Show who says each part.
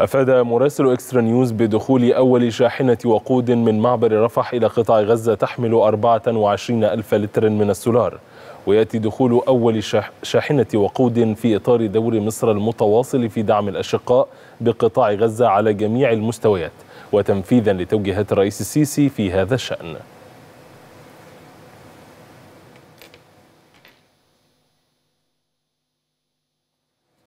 Speaker 1: أفاد مراسل إكسترا نيوز بدخول أول شاحنة وقود من معبر رفح إلى قطاع غزة تحمل 24 ألف لتر من السولار ويأتي دخول أول شاحنة وقود في إطار دور مصر المتواصل في دعم الأشقاء بقطاع غزة على جميع المستويات وتنفيذا لتوجيهات الرئيس السيسي في هذا الشأن